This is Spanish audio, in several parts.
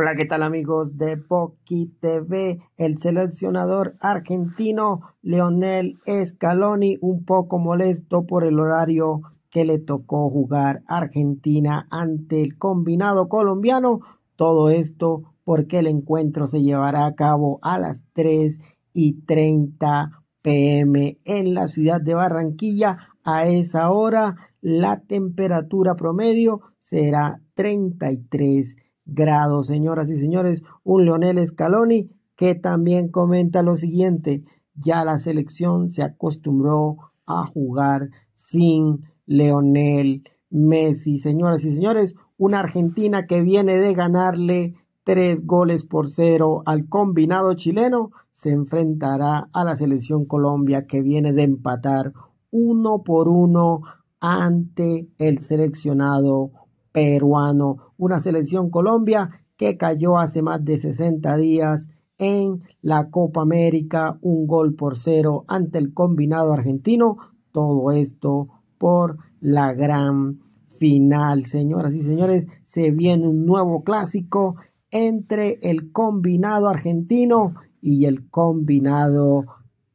Hola, ¿qué tal amigos de poqui TV? El seleccionador argentino Leonel Scaloni un poco molesto por el horario que le tocó jugar Argentina ante el combinado colombiano. Todo esto porque el encuentro se llevará a cabo a las 3 y 30 pm en la ciudad de Barranquilla. A esa hora la temperatura promedio será 33 Grado, Señoras y señores, un Leonel Scaloni que también comenta lo siguiente, ya la selección se acostumbró a jugar sin Leonel Messi. Señoras y señores, una Argentina que viene de ganarle tres goles por cero al combinado chileno, se enfrentará a la selección Colombia que viene de empatar uno por uno ante el seleccionado peruano. Una selección Colombia que cayó hace más de 60 días en la Copa América, un gol por cero ante el combinado argentino. Todo esto por la gran final. Señoras y señores, se viene un nuevo clásico entre el combinado argentino y el combinado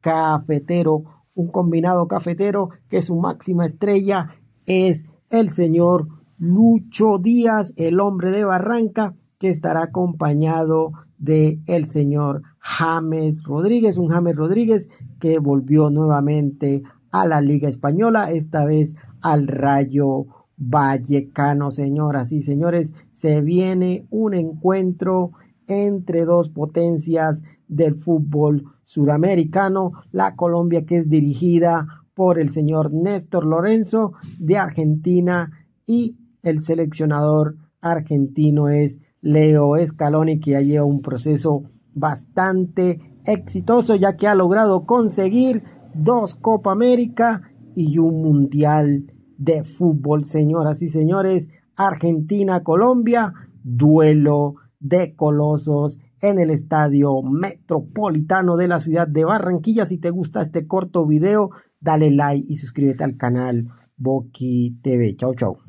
cafetero. Un combinado cafetero que su máxima estrella es el señor Lucho Díaz, el hombre de Barranca, que estará acompañado de el señor James Rodríguez, un James Rodríguez que volvió nuevamente a la Liga Española, esta vez al Rayo Vallecano, señoras y señores, se viene un encuentro entre dos potencias del fútbol suramericano, la Colombia que es dirigida por el señor Néstor Lorenzo de Argentina y el seleccionador argentino es Leo Scaloni, que ha lleva un proceso bastante exitoso, ya que ha logrado conseguir dos Copa América y un Mundial de Fútbol. Señoras y señores, Argentina-Colombia, duelo de colosos en el estadio metropolitano de la ciudad de Barranquilla. Si te gusta este corto video, dale like y suscríbete al canal Boqui TV. Chau, chau.